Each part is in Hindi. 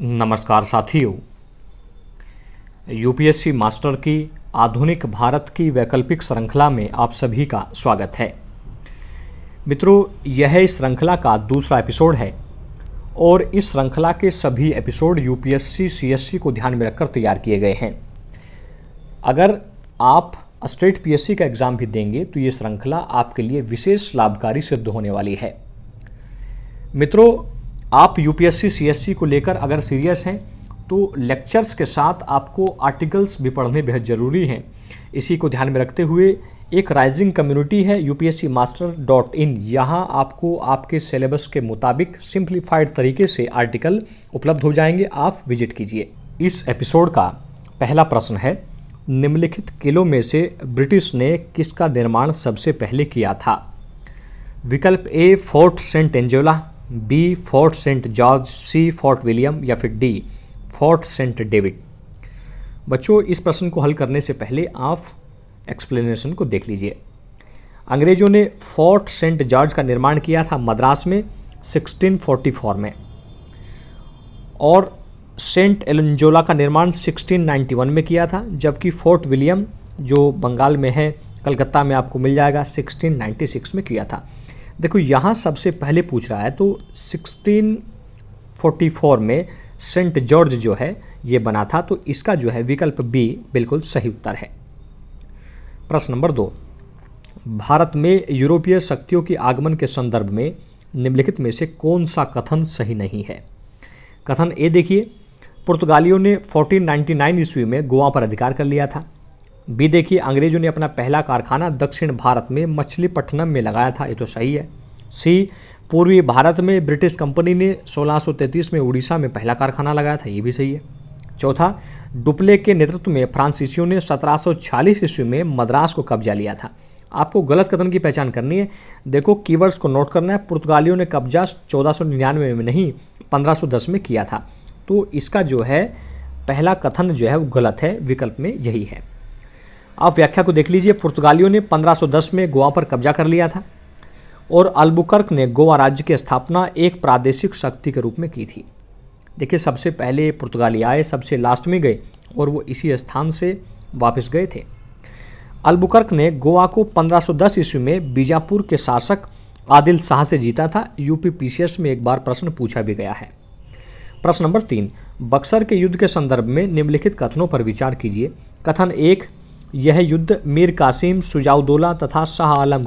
नमस्कार साथियों यूपीएससी मास्टर की आधुनिक भारत की वैकल्पिक श्रृंखला में आप सभी का स्वागत है मित्रों यह इस श्रृंखला का दूसरा एपिसोड है और इस श्रृंखला के सभी एपिसोड यूपीएससी सीएससी को ध्यान में रखकर तैयार किए गए हैं अगर आप स्टेट पीएससी का एग्ज़ाम भी देंगे तो ये श्रृंखला आपके लिए विशेष लाभकारी सिद्ध होने वाली है मित्रों आप यूपीएससी सीएससी को लेकर अगर सीरियस हैं तो लेक्चर्स के साथ आपको आर्टिकल्स भी पढ़ने बेहद ज़रूरी हैं इसी को ध्यान में रखते हुए एक राइजिंग कम्युनिटी है U P master dot in यहाँ आपको आपके सिलेबस के मुताबिक सिंप्लीफाइड तरीके से आर्टिकल उपलब्ध हो जाएंगे आप विजिट कीजिए इस एपिसोड का पहला प्रश्न है निम्नलिखित किलों में से ब्रिटिश ने किसका निर्माण सबसे पहले किया था विकल्प A fort saint Angelo B fort saint George C fort William या फिर डी फोर्ट सेंट डेविड बच्चों इस प्रश्न को हल करने से पहले आप एक्सप्लेनेशन को देख लीजिए अंग्रेज़ों ने फोर्ट सेंट जॉर्ज का निर्माण किया था मद्रास में 1644 में और सेंट एलंजोला का निर्माण 1691 में किया था जबकि फोर्ट विलियम जो बंगाल में है कलकत्ता में आपको मिल जाएगा 1696 में किया था देखो यहाँ सबसे पहले पूछ रहा है तो 1644 में सेंट जॉर्ज जो है ये बना था तो इसका जो है विकल्प बी बिल्कुल सही उत्तर है प्रश्न नंबर दो भारत में यूरोपीय शक्तियों के आगमन के संदर्भ में निम्नलिखित में से कौन सा कथन सही नहीं है कथन ए देखिए पुर्तगालियों ने 1499 ईस्वी में गोवा पर अधिकार कर लिया था भी देखिए अंग्रेजों ने अपना पहला कारखाना दक्षिण भारत में मछलीपट्टनम में लगाया था ये तो सही है सी पूर्वी भारत में ब्रिटिश कंपनी ने 1633 में उड़ीसा में पहला कारखाना लगाया था ये भी सही है चौथा डुप्ले के नेतृत्व में फ्रांसीसियों ने 1740 ईस्वी में मद्रास को कब्जा लिया था आपको गलत कथन की पहचान करनी है देखो कीवर्ड्स को नोट करना है पुर्तगालियों ने कब्जा चौदह में नहीं पंद्रह में किया था तो इसका जो है पहला कथन जो है वो गलत है विकल्प में यही है आप व्याख्या को देख लीजिए पुर्तगालियों ने 1510 में गोवा पर कब्जा कर लिया था और अल्बुकर्क ने गोवा राज्य की स्थापना एक प्रादेशिक शक्ति के रूप में की थी देखिए सबसे पहले पुर्तगाली आए सबसे लास्ट में गए और वो इसी स्थान से वापस गए थे अल्बुकर्क ने गोवा को 1510 ईस्वी में बीजापुर के शासक आदिल शाह से जीता था यूपी पीसीएस में एक बार प्रश्न पूछा भी गया है प्रश्न नंबर तीन बक्सर के युद्ध के संदर्भ में निम्नलिखित कथनों पर विचार कीजिए कथन एक यह युद्ध मीर कासिम सुजाउदोला तथा शाह आलम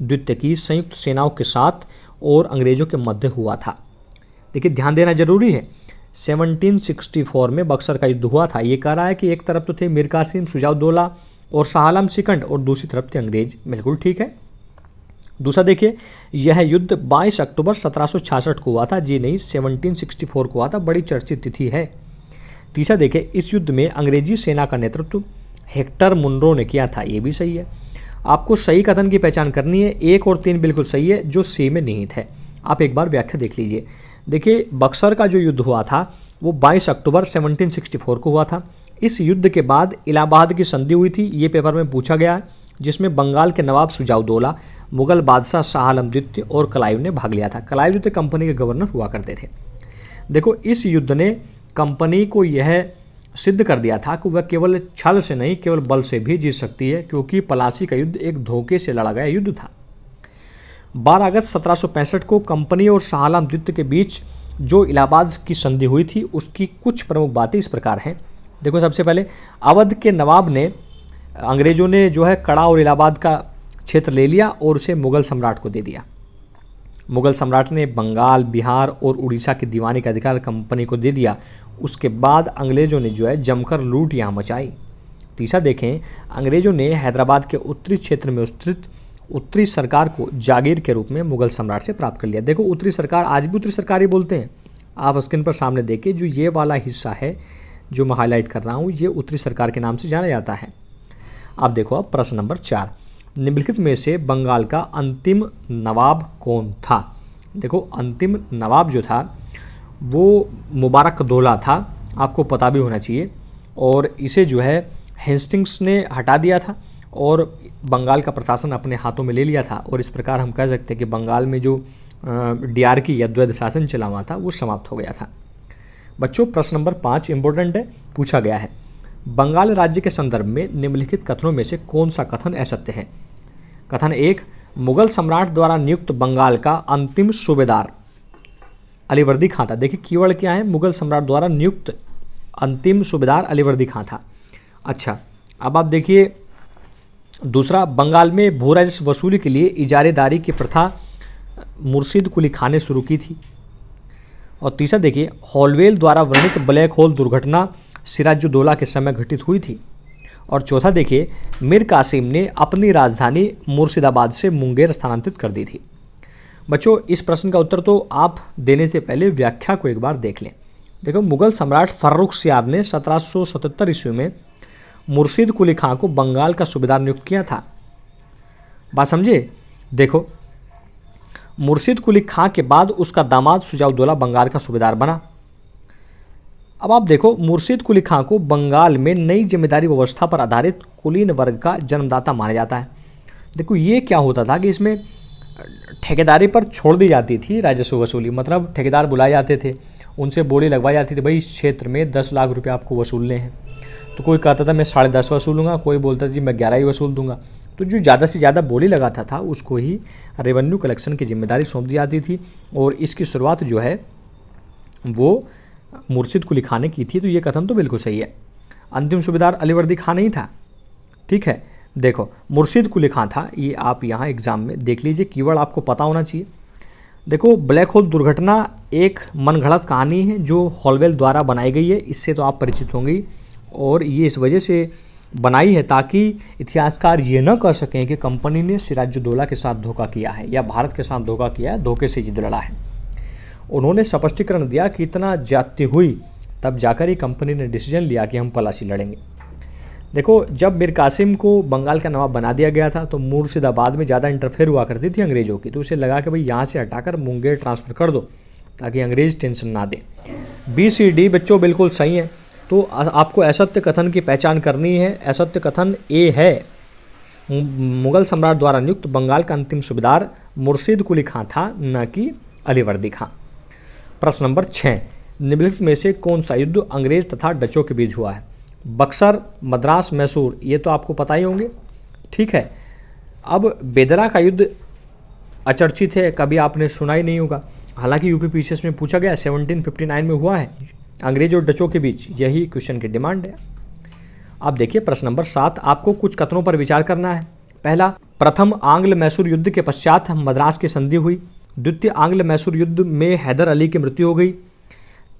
द्वितीय की संयुक्त सेनाओं के साथ और अंग्रेज़ों के मध्य हुआ था देखिए ध्यान देना जरूरी है 1764 में बक्सर का युद्ध हुआ था ये कह रहा है कि एक तरफ तो थे मीर कासिम सुजाउदोला और शाह आलम सिकंड और दूसरी तरफ थे अंग्रेज बिल्कुल ठीक है दूसरा देखिए यह युद्ध 22 अक्टूबर 1766 को हुआ था जी नहीं 1764 को हुआ था बड़ी चर्चित तिथि है तीसरा देखिए इस युद्ध में अंग्रेजी सेना का नेतृत्व हेक्टर मुंड्रो ने किया था ये भी सही है आपको सही कथन की पहचान करनी है एक और तीन बिल्कुल सही है जो सी में निहित है आप एक बार व्याख्या देख लीजिए देखिए बक्सर का जो युद्ध हुआ था वो 22 अक्टूबर 1764 को हुआ था इस युद्ध के बाद इलाहाबाद की संधि हुई थी ये पेपर में पूछा गया है जिसमें बंगाल के नवाब सुजाउदौला मुगल बादशाह शाह आलम द्वितीय और कलाइव ने भाग लिया था कलाइव द्वितीय कंपनी के गवर्नर हुआ करते थे देखो इस युद्ध ने कंपनी को यह सिद्ध कर दिया था कि वह केवल छल से नहीं केवल बल से भी जीत सकती है क्योंकि पलासी का युद्ध एक धोखे से लड़ा गया युद्ध था 12 अगस्त सत्रह को कंपनी और शाहलाम द्वित के बीच जो इलाहाबाद की संधि हुई थी उसकी कुछ प्रमुख बातें इस प्रकार हैं देखो सबसे पहले अवध के नवाब ने अंग्रेजों ने जो है कड़ा और इलाहाबाद का क्षेत्र ले लिया और उसे मुगल सम्राट को दे दिया मुगल सम्राट ने बंगाल बिहार और उड़ीसा के दीवानी का अधिकार कंपनी को दे दिया उसके बाद अंग्रेज़ों ने जो है जमकर लूट यहाँ मचाई तीसरा देखें अंग्रेज़ों ने हैदराबाद के उत्तरी क्षेत्र में स्थित उत्तरी सरकार को जागीर के रूप में मुगल सम्राट से प्राप्त कर लिया देखो उत्तरी सरकार आज भी उत्तरी सरकार ही बोलते हैं आप स्क्रीन पर सामने देखें जो ये वाला हिस्सा है जो मैं हाईलाइट कर रहा हूँ ये उत्तरी सरकार के नाम से जाना जाता है आप देखो अब प्रश्न नंबर चार निम्नलिखित में से बंगाल का अंतिम नवाब कौन था देखो अंतिम नवाब जो था वो मुबारक दोला था आपको पता भी होना चाहिए और इसे जो है हेस्टिंग्स ने हटा दिया था और बंगाल का प्रशासन अपने हाथों में ले लिया था और इस प्रकार हम कह सकते हैं कि बंगाल में जो डीआरकी या द्वैध शासन चला हुआ था वो समाप्त हो गया था बच्चों प्रश्न नंबर पाँच इम्पोर्टेंट है पूछा गया है बंगाल राज्य के संदर्भ में निम्नलिखित कथनों में से कौन सा कथन असत्य है कथन एक मुगल सम्राट द्वारा नियुक्त बंगाल का अंतिम सूबेदार अलीवर्दी खां था देखिए कीवर्ड क्या है मुगल सम्राट द्वारा नियुक्त अंतिम सूबेदार अलीवर्दी खां था अच्छा अब आप देखिए दूसरा बंगाल में भू राजस्व वसूली के लिए इजारेदारी की प्रथा मुर्शिद कुली खां ने शुरू की थी और तीसरा देखिए हॉलवेल द्वारा वर्णित ब्लैक होल दुर्घटना सिराजुद्दौला के समय घटित हुई थी और चौथा देखिए मीर कासिम ने अपनी राजधानी मुर्शिदाबाद से मुंगेर स्थानांतरित कर दी थी बच्चों इस प्रश्न का उत्तर तो आप देने से पहले व्याख्या को एक बार देख लें देखो मुगल सम्राट फर्रुख सियाब ने 1777 ईस्वी में मुर्शीद कुली खां को बंगाल का सूबेदार नियुक्त किया था बात समझे देखो मुर्शीद कुली खां के बाद उसका दामाद सुजाउद्दौला बंगाल का सूबेदार बना अब आप देखो मुर्शीद कुली खां को बंगाल में नई जिम्मेदारी व्यवस्था पर आधारित कुलीन वर्ग का जन्मदाता माना जाता है देखो ये क्या होता था कि इसमें ठेकेदारी पर छोड़ दी जाती थी राजस्व वसूली मतलब ठेकेदार बुलाए जाते थे उनसे बोली लगवाई जाती थी भाई इस क्षेत्र में दस लाख रुपये आपको वसूलने हैं तो कोई कहता था मैं साढ़े दस वसूलूंगा कोई बोलता था जी मैं ग्यारह ही वसूल दूंगा तो जो ज़्यादा से ज़्यादा बोली लगाता था उसको ही रेवेन्यू कलेक्शन की जिम्मेदारी सौंप दी जाती थी और इसकी शुरुआत जो है वो मुर्शिद को लिखाने की थी तो ये कथन तो बिल्कुल सही है अंतिम सूबेदार अलीवर्दी खान नहीं था ठीक है देखो मुर्शिद कुली खां था ये आप यहाँ एग्ज़ाम में देख लीजिए कीवर्ड आपको पता होना चाहिए देखो ब्लैक होल दुर्घटना एक मनगढ़ंत कहानी है जो हॉलवेल द्वारा बनाई गई है इससे तो आप परिचित होंगी और ये इस वजह से बनाई है ताकि इतिहासकार ये न कर सकें कि कंपनी ने सिराजुद्दौला के साथ धोखा किया है या भारत के साथ धोखा किया है धोखे से युद्ध लड़ा है उन्होंने स्पष्टीकरण दिया कि इतना जाती हुई तब जाकर ही कंपनी ने डिसीजन लिया कि हम पलासी लड़ेंगे देखो जब मिर कासिम को बंगाल का नवाब बना दिया गया था तो मुर्शिदाबाद में ज़्यादा इंटरफेयर हुआ करती थी अंग्रेज़ों की तो उसे लगा कि भाई यहाँ से हटाकर मुंगेर ट्रांसफ़र कर दो ताकि अंग्रेज़ टेंशन ना दें बी सी डी बच्चों बिल्कुल सही है तो आपको असत्य कथन की पहचान करनी है असत्य कथन ए है मुगल सम्राट द्वारा नियुक्त बंगाल का अंतिम सूबेदार मुर्शीद कुली खां था न कि अलीवर्दी खां प्रश्न नंबर छः निम्नलिखित में से कौन सा युद्ध अंग्रेज तथा डचों के बीच हुआ है बक्सर मद्रास मैसूर ये तो आपको पता ही होंगे ठीक है अब बेदरा का युद्ध अचर्चित है कभी आपने सुना ही नहीं होगा हालांकि यूपी पी में पूछा गया 1759 में हुआ है अंग्रेज और डचों के बीच यही क्वेश्चन की डिमांड है अब देखिए प्रश्न नंबर सात आपको कुछ कथनों पर विचार करना है पहला प्रथम आंग्ल मैसूर युद्ध के पश्चात मद्रास की संधि हुई द्वितीय आंग्ल मैसूर युद्ध में हैदर अली की मृत्यु हो गई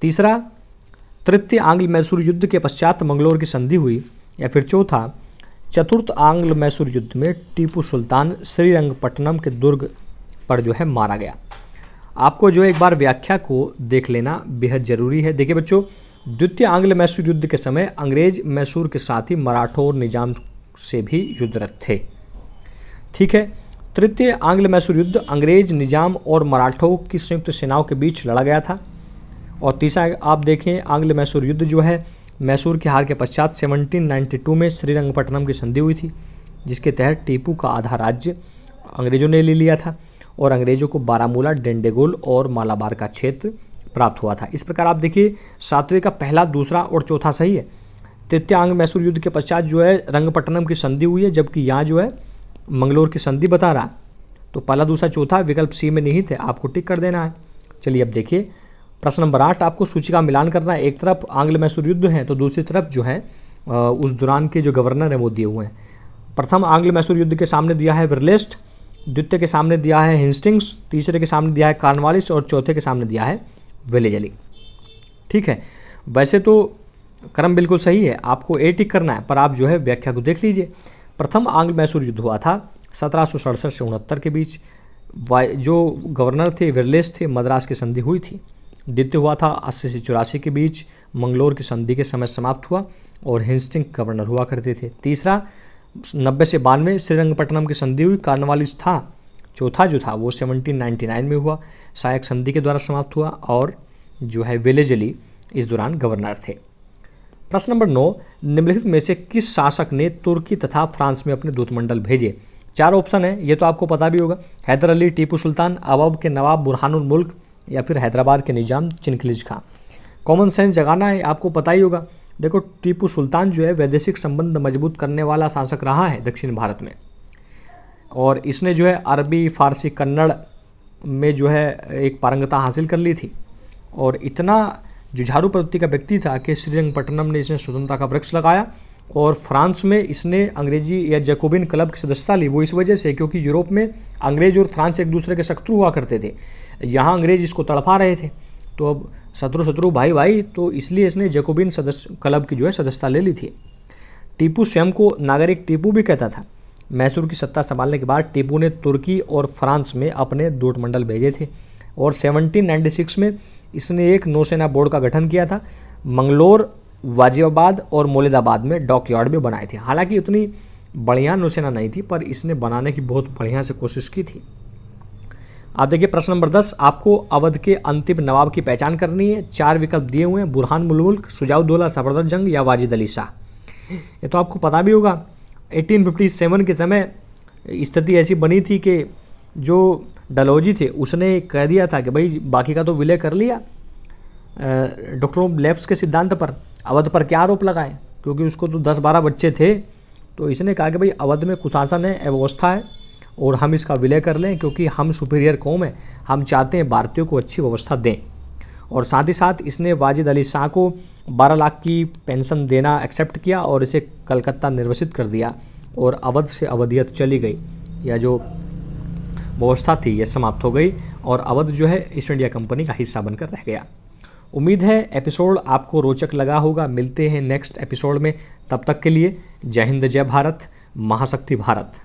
तीसरा तृतीय आंग्ल मैसूर युद्ध के पश्चात मंगलोर की संधि हुई या फिर चौथा चतुर्थ आंग्ल मैसूर युद्ध में टीपू सुल्तान श्रीरंगपट्टनम के दुर्ग पर जो है मारा गया आपको जो एक बार व्याख्या को देख लेना बेहद जरूरी है देखिए बच्चों द्वितीय आंग्ल मैसूर युद्ध के समय अंग्रेज मैसूर के साथ ही मराठों और निजाम से भी युद्धरत थे ठीक है तृतीय आंग्ल मैसूर युद्ध अंग्रेज निजाम और मराठों की संयुक्त सेनाओं के बीच लड़ा गया था और तीसरा आप देखें आंग्ल मैसूर युद्ध जो है मैसूर की हार के पश्चात 1792 में श्रीरंगपट्टनम की संधि हुई थी जिसके तहत टीपू का आधा राज्य अंग्रेजों ने ले लिया था और अंग्रेजों को बारामूला डेंडेगोल और मालाबार का क्षेत्र प्राप्त हुआ था इस प्रकार आप देखिए सातवें का पहला दूसरा और चौथा सही है तृतीयांग मैसूर युद्ध के पश्चात जो है रंगपट्टनम की संधि हुई है जबकि यहाँ जो है मंगलोर की संधि बता रहा है तो पहला दूसरा चौथा विकल्प सी में नहीं थे आपको टिक कर देना है चलिए अब देखिए प्रश्न नंबर आठ आपको सूची का मिलान करना है एक तरफ आंग्ल मैसूर युद्ध है तो दूसरी तरफ जो है उस दौरान के जो गवर्नर हैं वो दिए हुए हैं प्रथम आंग्ल मैसूर युद्ध के सामने दिया है विरलेस्ट द्वितीय के सामने दिया है हिंस्टिंग्स तीसरे के सामने दिया है कार्नवालिस और चौथे के सामने दिया है विलेजली ठीक है वैसे तो क्रम बिल्कुल सही है आपको ए टिक करना है पर आप जो है व्याख्या को देख लीजिए प्रथम आंग्ल मैसूर युद्ध हुआ था सत्रह से उनहत्तर के बीच जो गवर्नर थे विरलेस थे मद्रास की संधि हुई थी द्वितीय हुआ था अस्सी से चौरासी के बीच मंगलोर की संधि के समय समाप्त हुआ और हिंस्टिंग गवर्नर हुआ करते थे तीसरा नब्बे से बानवे श्रीरंगपट्टनम की संधि हुई कार्नवालिस था चौथा जो था वो 1799 में हुआ सहायक संधि के द्वारा समाप्त हुआ और जो है अली इस दौरान गवर्नर थे प्रश्न नंबर नौ निम्नलिखित में से किस शासक ने तुर्की तथा फ्रांस में अपने दूतमंडल भेजे चार ऑप्शन है ये तो आपको पता भी होगा हैदर अली टीपू सुल्तान अवब के नवाब बुरहानुल मुल्क या फिर हैदराबाद के निज़ाम चिनखिलिज खां कॉमन सेंस जगाना है आपको पता ही होगा देखो टीपू सुल्तान जो है वैदेशिक संबंध मजबूत करने वाला शासक रहा है दक्षिण भारत में और इसने जो है अरबी फारसी कन्नड़ में जो है एक पारंगता हासिल कर ली थी और इतना जुझारू प्रवृत्ति का व्यक्ति था कि श्रीरंगपट्टनम ने इसने स्वतंत्रता का वृक्ष लगाया और फ्रांस में इसने अंग्रेजी या जैकोबिन क्लब की सदस्यता ली वो इस वजह से क्योंकि यूरोप में अंग्रेज और फ्रांस एक दूसरे के शत्रु हुआ करते थे यहाँ अंग्रेज इसको तड़फा रहे थे तो अब शत्रु शत्रु भाई भाई तो इसलिए इसने जेकोबिन सदस्य क्लब की जो है सदस्यता ले ली थी टीपू स्वयं को नागरिक टीपू भी कहता था मैसूर की सत्ता संभालने के बाद टीपू ने तुर्की और फ्रांस में अपने दूट मंडल भेजे थे और 1796 में इसने एक नौसेना बोर्ड का गठन किया था मंगलोर वाजियाबाद और मोलिदाबाद में डॉक यार्ड भी बनाए थे हालांकि उतनी बढ़िया नौसेना नहीं थी पर इसने बनाने की बहुत बढ़िया से कोशिश की थी आप देखिए प्रश्न नंबर दस आपको अवध के अंतिम नवाब की पहचान करनी है चार विकल्प दिए हुए हैं बुरहान मुल्क सुजाउदोला सफरदर जंग या वाजिद अली शाह ये तो आपको पता भी होगा 1857 के समय स्थिति ऐसी बनी थी कि जो डलौजी थे उसने कह दिया था कि भाई बाकी का तो विलय कर लिया डॉक्टर लेफ्स के सिद्धांत पर अवध पर क्या आरोप लगाए क्योंकि उसको तो दस बारह बच्चे थे तो इसने कहा कि भाई अवध में कुशासन है अव्यवस्था है और हम इसका विलय कर लें क्योंकि हम सुपीरियर कौम है हम चाहते हैं भारतीयों को अच्छी व्यवस्था दें और साथ ही साथ इसने वाजिद अली शाह को 12 लाख की पेंशन देना एक्सेप्ट किया और इसे कलकत्ता निर्वसित कर दिया और अवध से अवधियत चली गई या जो व्यवस्था थी यह समाप्त हो गई और अवध जो है ईस्ट इंडिया कंपनी का हिस्सा बनकर रह गया उम्मीद है एपिसोड आपको रोचक लगा होगा मिलते हैं नेक्स्ट एपिसोड में तब तक के लिए जय हिंद जय भारत महाशक्ति भारत